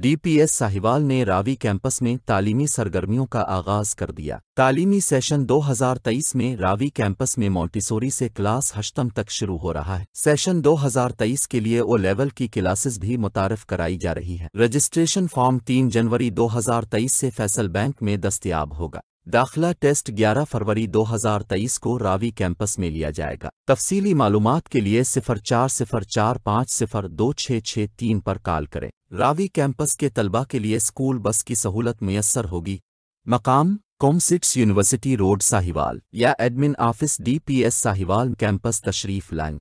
DPS Sahiwal ने Ravi campus में तालीमी सरगर्मियों का आगाज कर दिया तालीमी सेशन 2023 में रावी कैंपस में मोंटिसोरी से क्लास हश्तम तक शुरू हो रहा है सेशन 2023 के लिए ओ लेवल की क्लासेस भी मुतारफ कराई जा रही है रजिस्ट्रेशन फॉर्म 3 जनवरी 2023 से फैसल बैंक में दस्तियाब होगा दाखिला टेस्ट 11 फरवरी 2023 को रावी कैंपस में लिया जाएगा तफसीली मालूम के लिए सिफर चार सिफर चार पाँच सिफर दो छः छः तीन पर कॉल करें रावी कैंपस के तलबा के लिए स्कूल बस की सहूलत मैसर होगी मकाम कॉमसिट्स यूनिवर्सिटी रोड साहिवाल या admin office DPS Sahiwal campus तशरीफ लाइन